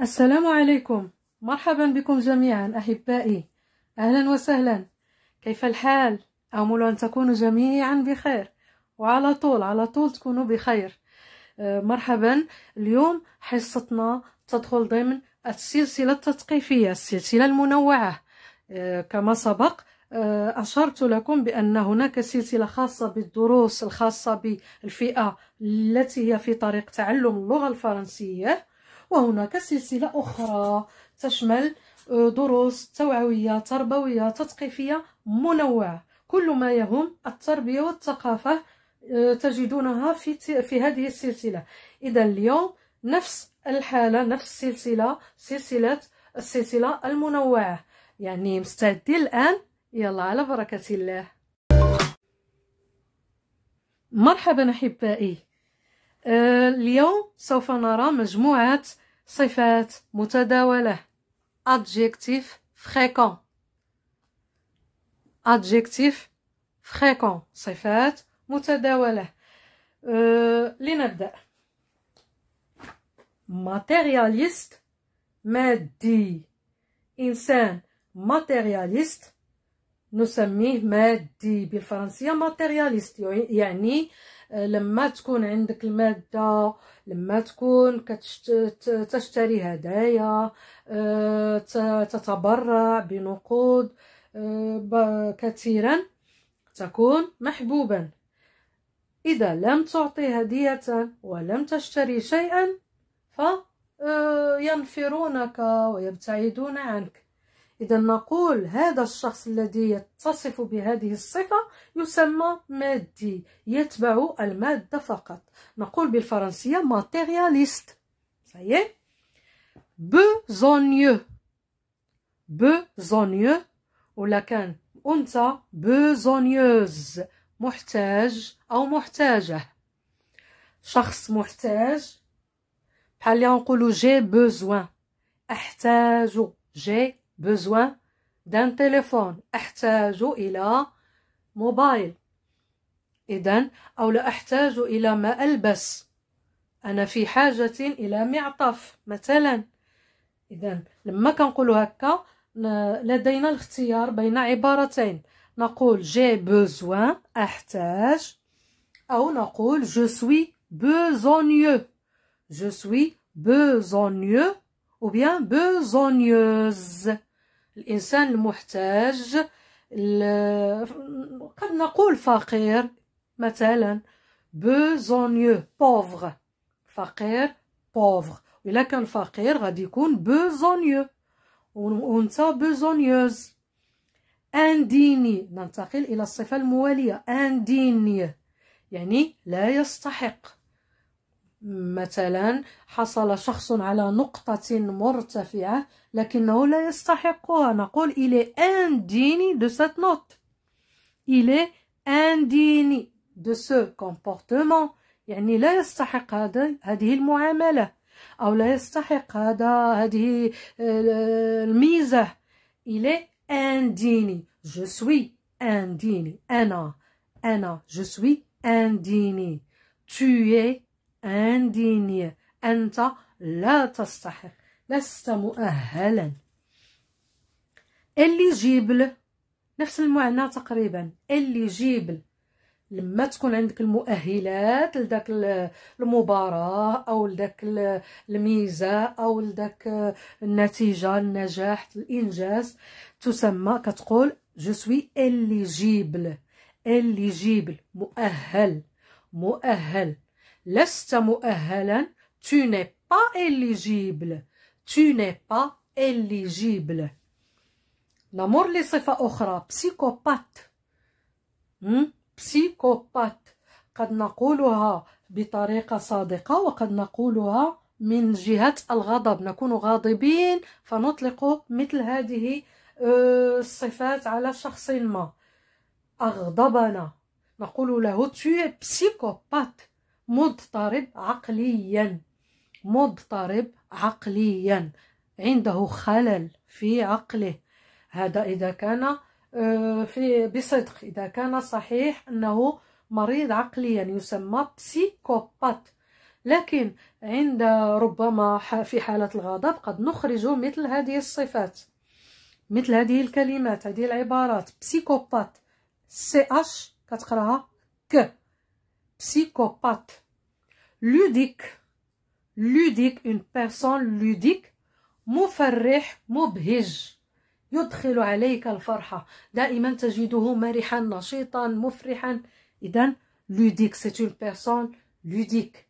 السلام عليكم مرحبا بكم جميعا أحبائي أهلا وسهلا كيف الحال أمل أن تكونوا جميعا بخير وعلى طول على طول تكونوا بخير أه، مرحبا اليوم حصتنا تدخل ضمن السلسلة التثقيفية السلسلة المنوعة أه، كما سبق أه، أشرت لكم بأن هناك سلسلة خاصة بالدروس الخاصة بالفئة التي هي في طريق تعلم اللغة الفرنسية وهناك سلسلة أخرى تشمل آه، دروس توعوية تربوية تثقيفية منوعة كل ما يهم التربية والثقافة آه، تجدونها في, في هذه السلسلة إذا اليوم نفس الحالة نفس السلسلة سلسلة السلسلة المنوعة يعني مستعدين الآن يلا على بركة الله مرحبا أحبائي آه، اليوم سوف نرى مجموعة صفات متداولة adjectif fréquent adjectif fréquent صفات متداولة أه لنبدأ ماتيرياليست مادي إنسان ماتيرياليست نسميه مادي بالفرنسية ماتيرياليست يعني آه، لما تكون عندك الماده لما تكون تشتري هدايا آه، تتبرع بنقود آه، كثيرا تكون محبوبا اذا لم تعطي هديه ولم تشتري شيئا فينفرونك ويبتعدون عنك إذا نقول هذا الشخص الذي يتصف بهذه الصفة يسمى مادي يتبع المادة فقط نقول بالفرنسية ماتيرياليست صحيح بزونيو بزونيو ولكن ولا كان أنت بزونيوز محتاج أو محتاجة شخص محتاج بحال اللي نقولو جي بوزوان احتاج جي besoin d'un téléphone احتاج إلى موبايل إذن أو لا أحتاج إلى ما ألبس أنا في حاجة إلى معطف مثلا إذا لما كنقولوا هكا لدينا الاختيار بين عبارتين نقول جي بوزوان أحتاج أو نقول جو سوي بوزونيو جو سوي بوزونيو ou bien besogneuse. الانسان المحتاج قد نقول فقير مثلا بوزونيو بوفغ فقير بوفغ الا كان فقير غادي يكون بوزونيو وانت بوزونيوز انديني ننتقل الى الصفه المواليه انديني يعني لا يستحق مثلا حصل شخص على نقطة مرتفعة لكنه لا يستحقها نقول إلي ديني دو سات نوت إلي أن ديني دو سو كومبورتمون يعني لا يستحق هذا هذه المعاملة أو لا يستحق هذا هذه آه، الميزة أن ديني جو سوي أن ديني أنا أنا سوي أن ديني tu es عندي نية أنت لا تستحق لست مؤهلا إليجيبل نفس المعنى تقريبا إليجيبل لما تكون عندك المؤهلات لذاك المباراة أو لذاك الميزة أو لذاك النتيجة النجاح الإنجاز تسمى كتقول جو سوي إليجيبل إليجيبل مؤهل مؤهل لست مؤهلا tu n'es pas éligible tu n'es pas éligible نمر لصفة أخرى psychopath hmm? psychopath قد نقولها بطريقة صادقة وقد نقولها من جهة الغضب نكون غاضبين فنطلق مثل هذه آه، الصفات على شخص ما أغضبنا نقول له tu es psychopathe مضطرب عقليا مضطرب عقليا عنده خلل في عقله هذا إذا كان آه، في بصدق إذا كان صحيح أنه مريض عقليا يسمى بسيكوبات لكن عند ربما في حالة الغضب قد نخرج مثل هذه الصفات مثل هذه الكلمات هذه العبارات بسيكوبات سي اش كتقراها ك psychopathe. Ludique. Ludique, une personne ludique. مفرح مبهج يدخل عليك الفرحة دائما تجده مرحا نشيطا مفرحا إذا ludique c'est une personne ludique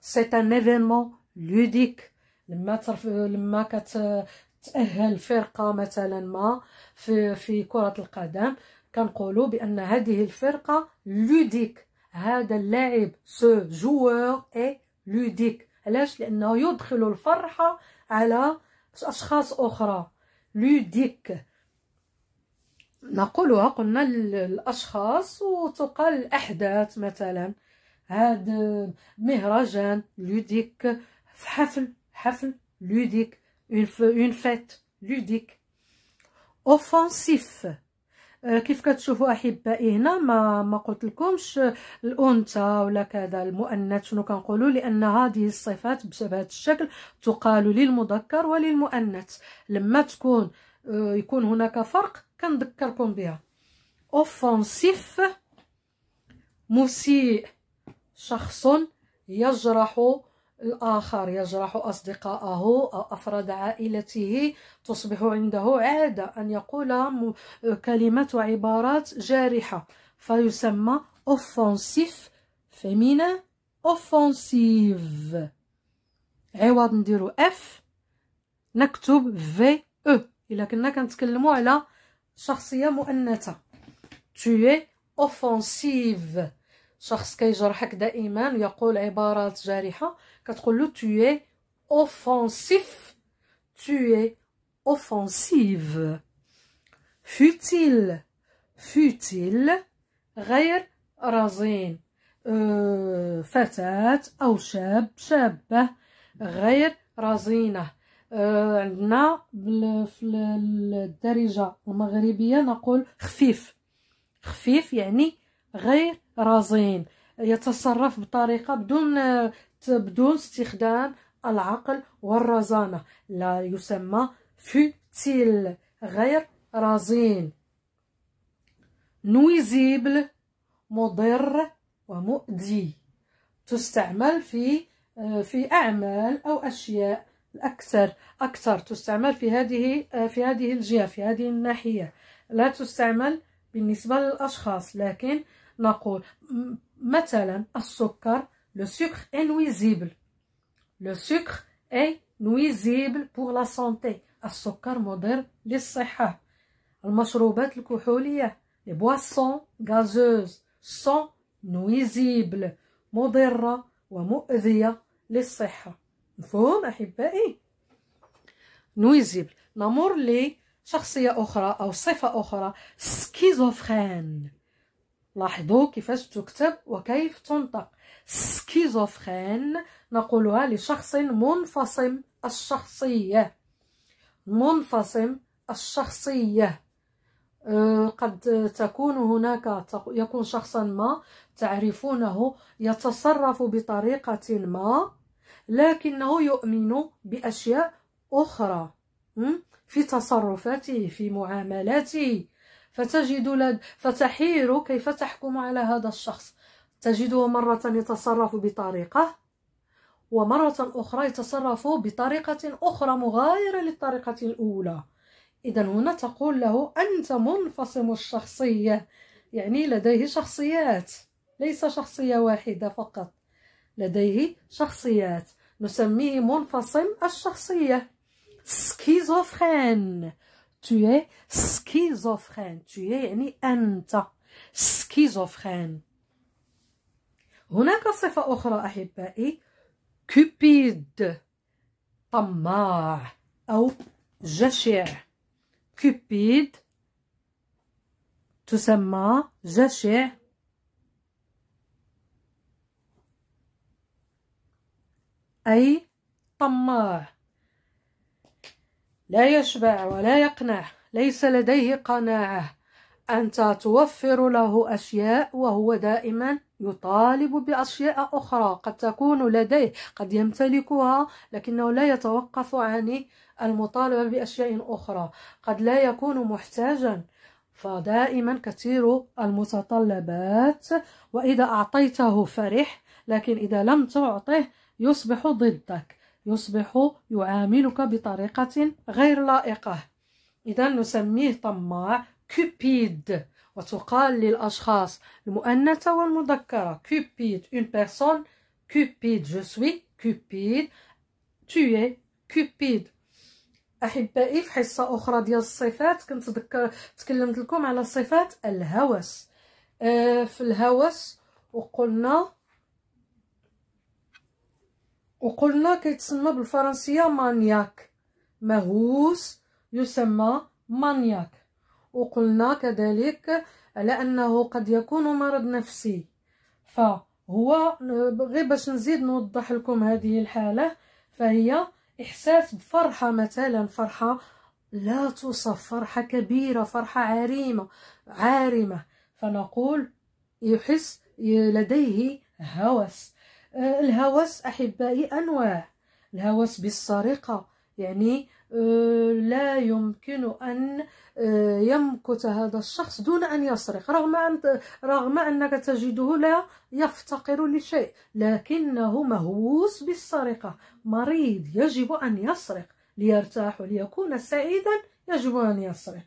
c'est un événement ludique لما ترف... لما كتأهل تأهل فرقة مثلا ما في في كرة القدم كنقولوا بأن هذه الفرقة لوديك هذا اللاعب سو جوور اي لوديك علاش لانه يدخل الفرحه على اشخاص اخرى لوديك نقولها قلنا الاشخاص وتقال الاحداث مثلا هذا مهرجان لوديك حفل حفل لوديك اون فيت لوديك اوفنسيف آه، كيف كتشوفوا احبائي هنا ما ما قلت لكمش آه، الانثى ولا كذا المؤنث شنو كنقولوا لان هذه الصفات بهذا الشكل تقال للمذكر وللمؤنث لما تكون آه، يكون هناك فرق كنذكركم بها اوفنسيف مسيء شخص يجرح الآخر يجرح أصدقائه أو أفراد عائلته تصبح عنده عادة أن يقول كلمات وعبارات جارحة فيسمى اوفنسيف féminin اوفنسيف عوض نديرو اف نكتب في او e. الا كنا كنتكلمو على شخصيه مؤنثه tu es offensive شخص كيجرحك دائما يقول عبارات جارحه كتقول له tu es offensif tu es offensive futile futile غير رزين فتاة أو شاب شابة غير رزينة عندنا في الدارجة المغربية نقول خفيف خفيف يعني غير رزين يتصرف بطريقه بدون بدون استخدام العقل والرزانه لا يسمى فوتيل غير رزين نويزيبل مضر ومؤذي تستعمل في في اعمال او اشياء الاكثر اكثر تستعمل في هذه في هذه الجهه في هذه الناحيه لا تستعمل بالنسبه للاشخاص لكن نقول مثلا السكر لو سكر اي نويزيبل لو سكر اي نويزيبل بوغ لا سونتي السكر مضر للصحة المشروبات الكحولية لي بواسون غازوز سون نويزيبل مضرة ومؤذية للصحة مفهوم أحبائي نويزيبل نمر لشخصية أخرى أو صفة أخرى سكيزوفرين لاحظوا كيفاش تكتب وكيف تنطق سكيزوفرين نقولها لشخص منفصم الشخصية منفصم الشخصية أه، قد تكون هناك يكون شخصا ما تعرفونه يتصرف بطريقة ما لكنه يؤمن بأشياء أخرى في تصرفاته في معاملاته فتجد لد فتحير كيف تحكم على هذا الشخص تجده مرة يتصرف بطريقة ومرة أخرى يتصرف بطريقة أخرى مغايرة للطريقة الأولى إذا هنا تقول له أنت منفصم الشخصية يعني لديه شخصيات ليس شخصية واحدة فقط لديه شخصيات نسميه منفصم الشخصية سكيزوفرين tu es schizophrène tu es يعني أنت schizophrène هناك صفة أخرى أحبائي كوبيد طماع أو جشع كوبيد تسمى جشع أي طماع لا يشبع ولا يقنع ليس لديه قناعة أنت توفر له أشياء وهو دائما يطالب بأشياء أخرى قد تكون لديه قد يمتلكها لكنه لا يتوقف عن المطالبة بأشياء أخرى قد لا يكون محتاجا فدائما كثير المتطلبات وإذا أعطيته فرح لكن إذا لم تعطه يصبح ضدك يصبح يعاملك بطريقة غير لائقة إذا نسميه طماع كوبيد وتقال للأشخاص المؤنثة والمذكرة كوبيد une personne كوبيد je suis كوبيد tu es كوبيد أحبائي في حصة أخرى ديال الصفات كنت ذكر تكلمت لكم على صفات الهوس آه، في الهوس وقلنا وقلنا كيتسمى بالفرنسيه مانياك مهووس يسمى مانياك وقلنا كذلك على انه قد يكون مرض نفسي فهو غير باش نزيد نوضح لكم هذه الحاله فهي احساس بفرحه مثلا فرحه لا توصف فرحه كبيره فرحه عارمه عارمه فنقول يحس لديه هوس آه، الهوس أحبائي أنواع الهوس بالسرقة يعني آه، لا يمكن أن آه، يمكث هذا الشخص دون أن يسرق رغم, أن رغم أنك تجده لا يفتقر لشيء لكنه مهووس بالسرقة مريض يجب أن يسرق ليرتاح وليكون سعيدا يجب أن يسرق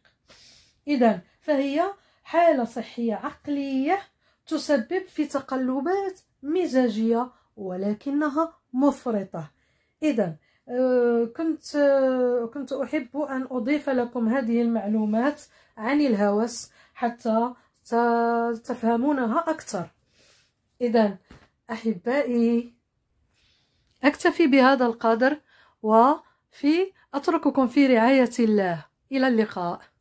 إذا فهي حالة صحية عقلية تسبب في تقلبات مزاجية ولكنها مفرطة إذا آه، كنت آه، كنت أحب أن أضيف لكم هذه المعلومات عن الهوس حتى تفهمونها أكثر إذا أحبائي أكتفي بهذا القدر وفي أترككم في رعاية الله إلى اللقاء